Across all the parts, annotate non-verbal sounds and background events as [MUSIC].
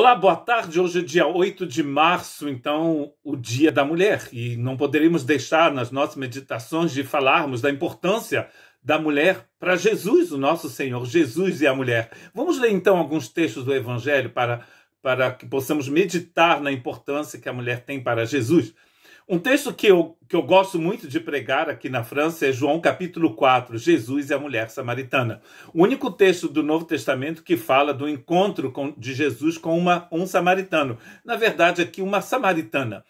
Olá, boa tarde. Hoje é dia 8 de março, então, o Dia da Mulher. E não poderíamos deixar nas nossas meditações de falarmos da importância da mulher para Jesus, o nosso Senhor, Jesus e é a mulher. Vamos ler então alguns textos do Evangelho para, para que possamos meditar na importância que a mulher tem para Jesus. Um texto que eu, que eu gosto muito de pregar aqui na França é João capítulo 4, Jesus e a mulher samaritana. O único texto do Novo Testamento que fala do encontro com, de Jesus com uma, um samaritano. Na verdade, aqui uma samaritana.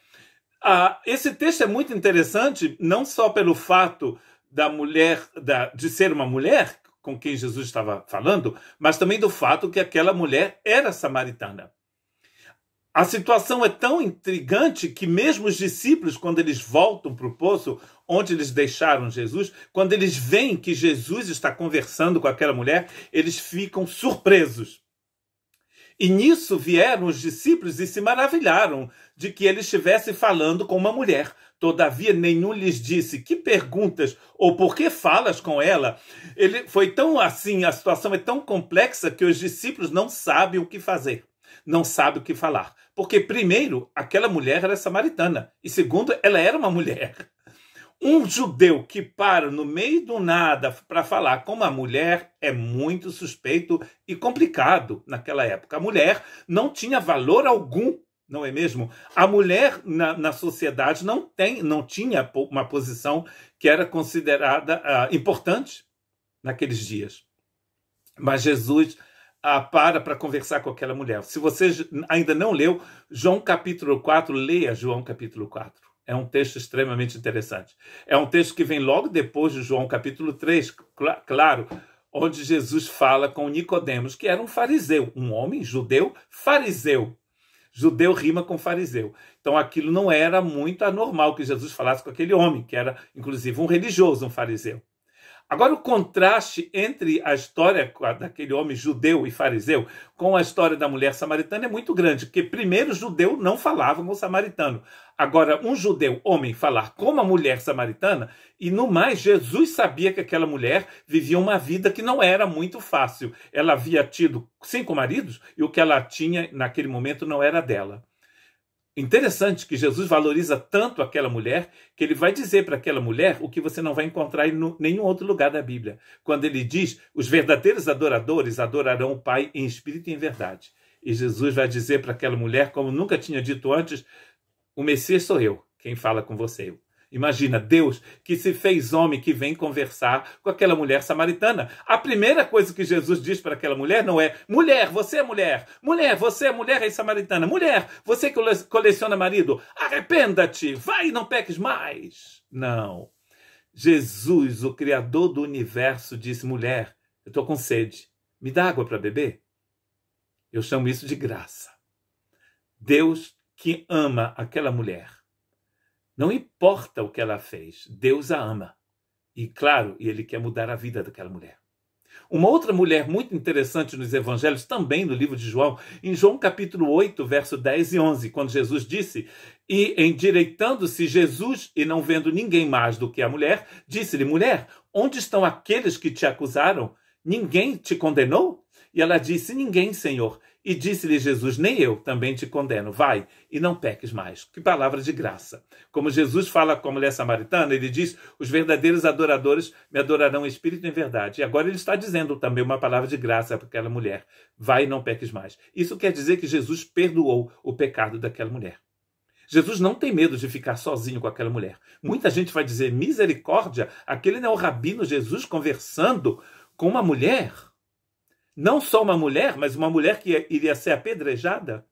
Ah, esse texto é muito interessante, não só pelo fato da mulher da, de ser uma mulher com quem Jesus estava falando, mas também do fato que aquela mulher era samaritana. A situação é tão intrigante que, mesmo os discípulos, quando eles voltam para o poço onde eles deixaram Jesus, quando eles veem que Jesus está conversando com aquela mulher, eles ficam surpresos. E nisso vieram os discípulos e se maravilharam de que ele estivesse falando com uma mulher. Todavia, nenhum lhes disse que perguntas ou por que falas com ela. Ele foi tão assim, a situação é tão complexa que os discípulos não sabem o que fazer não sabe o que falar. Porque, primeiro, aquela mulher era samaritana. E, segundo, ela era uma mulher. Um judeu que para no meio do nada para falar com uma mulher é muito suspeito e complicado naquela época. A mulher não tinha valor algum, não é mesmo? A mulher na, na sociedade não tem, não tinha uma posição que era considerada ah, importante naqueles dias. Mas Jesus ah, para para conversar com aquela mulher. Se você ainda não leu, João capítulo 4, leia João capítulo 4. É um texto extremamente interessante. É um texto que vem logo depois de João capítulo 3, cl claro, onde Jesus fala com Nicodemos, que era um fariseu, um homem judeu fariseu. Judeu rima com fariseu. Então aquilo não era muito anormal que Jesus falasse com aquele homem, que era inclusive um religioso, um fariseu. Agora, o contraste entre a história daquele homem judeu e fariseu com a história da mulher samaritana é muito grande, porque primeiro judeu não falava com o samaritano. Agora, um judeu homem falar com uma mulher samaritana, e no mais, Jesus sabia que aquela mulher vivia uma vida que não era muito fácil. Ela havia tido cinco maridos e o que ela tinha naquele momento não era dela. Interessante que Jesus valoriza tanto aquela mulher que ele vai dizer para aquela mulher o que você não vai encontrar em nenhum outro lugar da Bíblia. Quando ele diz: os verdadeiros adoradores adorarão o Pai em espírito e em verdade. E Jesus vai dizer para aquela mulher, como nunca tinha dito antes: o Messias sou eu, quem fala com você. É Imagina, Deus que se fez homem, que vem conversar com aquela mulher samaritana. A primeira coisa que Jesus diz para aquela mulher não é: mulher, você é mulher, mulher, você é mulher e samaritana, mulher, você que coleciona marido, arrependa-te, vai e não peques mais. Não. Jesus, o Criador do universo, disse: mulher, eu estou com sede, me dá água para beber? Eu chamo isso de graça. Deus que ama aquela mulher não importa o que ela fez, Deus a ama. E claro, ele quer mudar a vida daquela mulher. Uma outra mulher muito interessante nos evangelhos, também no livro de João, em João capítulo 8, verso 10 e 11, quando Jesus disse: E endireitando-se Jesus e não vendo ninguém mais do que a mulher, disse-lhe: Mulher, onde estão aqueles que te acusaram? Ninguém te condenou? E ela disse: Ninguém, Senhor. E disse-lhe Jesus: Nem eu também te condeno, vai e não peques mais. Que palavra de graça. Como Jesus fala com a mulher samaritana, ele diz: Os verdadeiros adoradores me adorarão em espírito e em verdade. E agora ele está dizendo também uma palavra de graça para aquela mulher: Vai e não peques mais. Isso quer dizer que Jesus perdoou o pecado daquela mulher. Jesus não tem medo de ficar sozinho com aquela mulher. Muita gente vai dizer: misericórdia, aquele não é o rabino Jesus conversando com uma mulher não só uma mulher, mas uma mulher que iria ser apedrejada.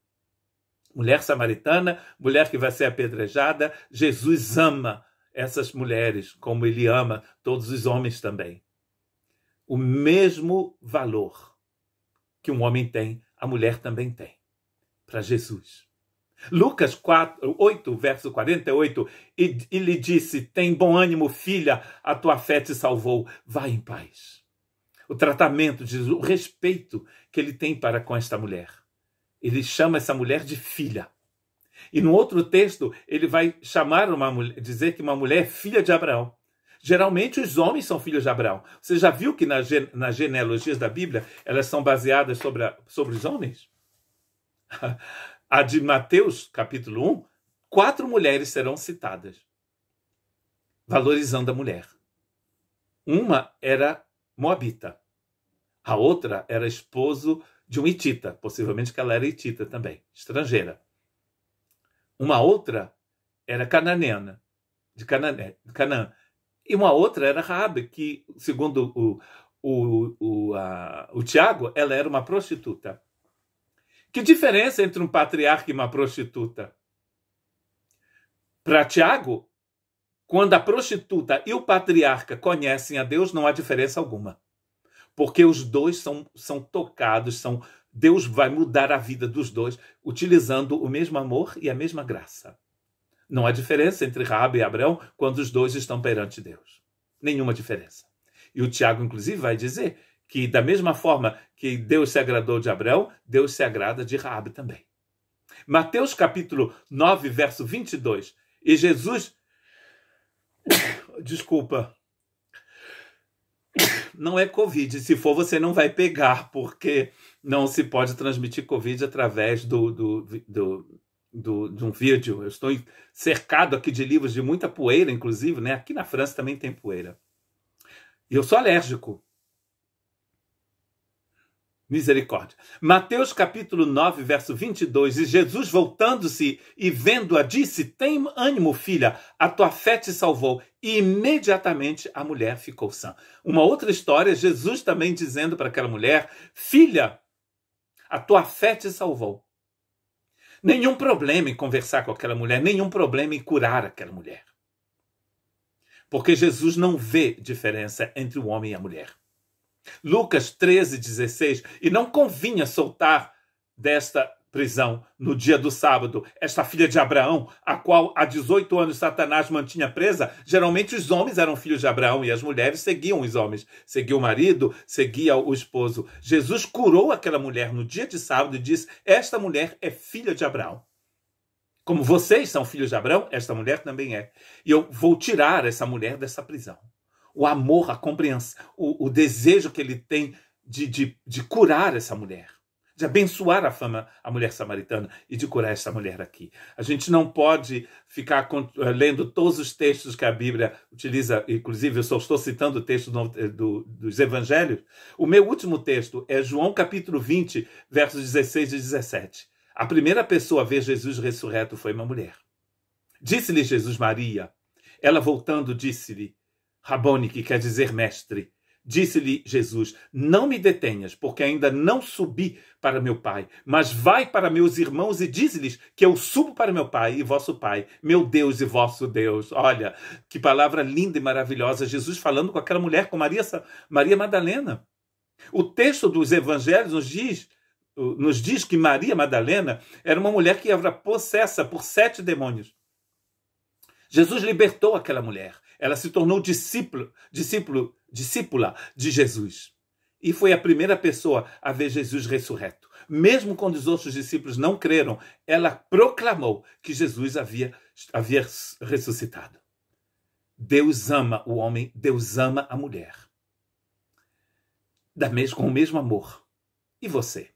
Mulher samaritana, mulher que vai ser apedrejada. Jesus ama essas mulheres, como ele ama todos os homens também. O mesmo valor que um homem tem, a mulher também tem, para Jesus. Lucas 4, 8, verso 48, e, e lhe disse: Tem bom ânimo, filha, a tua fé te salvou, vai em paz o tratamento de Jesus, o respeito que ele tem para com esta mulher. Ele chama essa mulher de filha. E no outro texto, ele vai chamar uma mulher, dizer que uma mulher é filha de Abraão. Geralmente os homens são filhos de Abraão. Você já viu que nas, genealogias da Bíblia elas são baseadas sobre, a, sobre os homens? [LAUGHS] A de Mateus, capítulo 1, quatro mulheres serão citadas, valorizando a mulher. Uma era moabita. A outra era esposo de um hitita, possivelmente que ela era hitita também, estrangeira. Uma outra era cananeana, de Canaã. E uma outra era Raabe, que, segundo o, o, o, a, o Tiago, ela era uma prostituta. Que diferença entre um patriarca e uma prostituta? Para Tiago, quando a prostituta e o patriarca conhecem a Deus, não há diferença alguma. Porque os dois são, são tocados, são Deus vai mudar a vida dos dois utilizando o mesmo amor e a mesma graça. Não há diferença entre Raabe e Abraão quando os dois estão perante Deus. Nenhuma diferença. E o Tiago, inclusive, vai dizer que, da mesma forma que Deus se agradou de Abraão, Deus se agrada de Raabe também. Mateus capítulo 9, verso 22. E Jesus Desculpa. Não é Covid. Se for, você não vai pegar, porque não se pode transmitir Covid através do, do, do, do, de um vídeo. Eu estou cercado aqui de livros de muita poeira, inclusive, né? Aqui na França também tem poeira. E eu sou alérgico misericórdia. Mateus capítulo 9, verso 22, e Jesus voltando-se e vendo-a, disse: Tem ânimo, filha, a tua fé te salvou. E imediatamente a mulher ficou sã. Uma outra história, Jesus também dizendo para aquela mulher: Filha, a tua fé te salvou. Nenhum problema em conversar com aquela mulher, nenhum problema em curar aquela mulher. Porque Jesus não vê diferença entre o homem e a mulher. Lucas 13, 16. E não convinha soltar desta prisão no dia do sábado esta filha de Abraão, a qual há 18 anos Satanás mantinha presa. Geralmente os homens eram filhos de Abraão e as mulheres seguiam os homens, seguia o marido, seguia o esposo. Jesus curou aquela mulher no dia de sábado e disse: Esta mulher é filha de Abraão. Como vocês são filhos de Abraão, esta mulher também é. E eu vou tirar essa mulher dessa prisão o amor, a compreensão, o, o desejo que ele tem de, de, de curar essa mulher, de abençoar a fama, a mulher samaritana e de curar essa mulher aqui. A gente não pode ficar eh, lendo todos os textos que a Bíblia utiliza, inclusive eu só estou citando o texto do, eh, do, dos evangelhos. O meu último texto é João capítulo 20, versos 16 e 17. A primeira pessoa a ver Jesus ressurreto foi uma mulher. Disse-lhe Jesus Maria. Ela voltando disse-lhe: Rabone, que quer dizer mestre. Disse-lhe Jesus: Não me detenhas, porque ainda não subi para meu Pai, mas vai para meus irmãos e diz-lhes que eu subo para meu Pai e vosso Pai, meu Deus e vosso Deus. Olha, que palavra linda e maravilhosa, Jesus falando com aquela mulher, com Maria, Maria Madalena. O texto dos evangelhos nos diz, nos diz que Maria Madalena era uma mulher que era possessa por sete demônios. Jesus libertou aquela mulher. Ela se tornou discípulo, discípulo, discípula de Jesus. E foi a primeira pessoa a ver Jesus ressurreto. Mesmo quando os outros discípulos não creram, ela proclamou que Jesus havia, havia ressuscitado. Deus ama o homem, Deus ama a mulher. Da mesmo com o mesmo amor. E você?